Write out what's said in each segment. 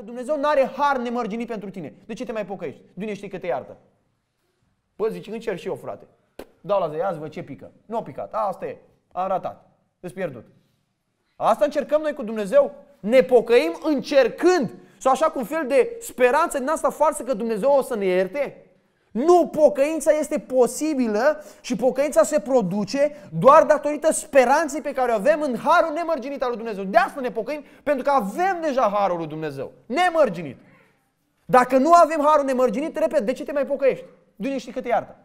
Dacă Dumnezeu nu are har nemărginit pentru tine, de ce te mai pocăiești? Dumnezeu știi că te iartă. Păi zici, încerc și eu, frate. Dau la zei, azi vă ce pică. Nu a picat, a, asta e, a ratat, îți pierdut. Asta încercăm noi cu Dumnezeu? Ne pocăim încercând sau așa cu un fel de speranță din asta farsă că Dumnezeu o să ne ierte? Nu, pocăința este posibilă și pocăința se produce doar datorită speranței pe care o avem în harul nemărginit al lui Dumnezeu. De asta ne pocăim, pentru că avem deja harul lui Dumnezeu. Nemărginit. Dacă nu avem harul nemărginit, repet, de ce te mai pocăiești? Dumnezeu ne știi că te iartă.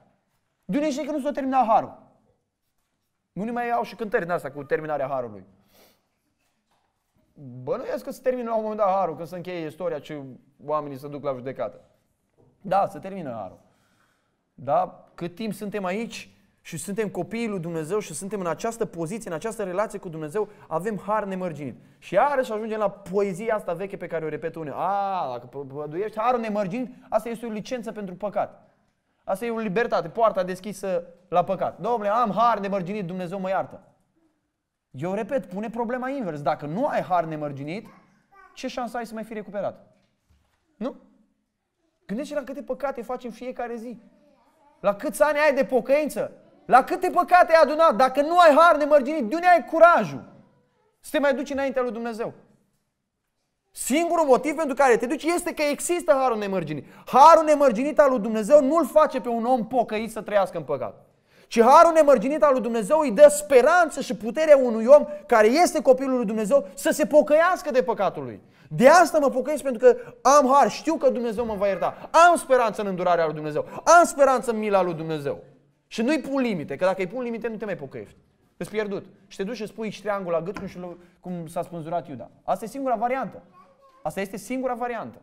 Dumnezeu ne știi că nu s-a terminat harul. Nu ne mai au și cântări din asta cu terminarea harului. Bănuiesc că se termină la un moment dat harul, când se încheie istoria ce oamenii se duc la judecată. Da, se termină harul. Da? Cât timp suntem aici și suntem copiii lui Dumnezeu și suntem în această poziție, în această relație cu Dumnezeu, avem har nemărginit. Și iarăși ajungem la poezia asta veche pe care o repet unii. A, dacă păduiești harul nemărginit, asta este o licență pentru păcat. Asta e o libertate, poarta deschisă la păcat. Domnule, am har nemărginit, Dumnezeu mă iartă. Eu repet, pune problema invers. Dacă nu ai har nemărginit, ce șansă ai să mai fi recuperat? Nu? Gândește-te la câte păcate facem fiecare zi. La câți ani ai de pocăință? La câte păcate ai adunat? Dacă nu ai har nemărginit, de unde ai curajul? Să te mai duci înaintea lui Dumnezeu. Singurul motiv pentru care te duci este că există harul nemărginit. Harul nemărginit al lui Dumnezeu nu-l face pe un om pocăit să trăiască în păcat ci harul nemărginit al lui Dumnezeu îi dă speranță și puterea unui om care este copilul lui Dumnezeu să se pocăiască de păcatul lui. De asta mă pocăiesc pentru că am har, știu că Dumnezeu mă va ierta. Am speranță în îndurarea lui Dumnezeu. Am speranță în mila lui Dumnezeu. Și nu-i pun limite, că dacă îi pun limite nu te mai pocăiești. Îți pierdut. Și te duci și spui ștreangul la gât cum, cum s-a spânzurat Iuda. Asta e singura variantă. Asta este singura variantă.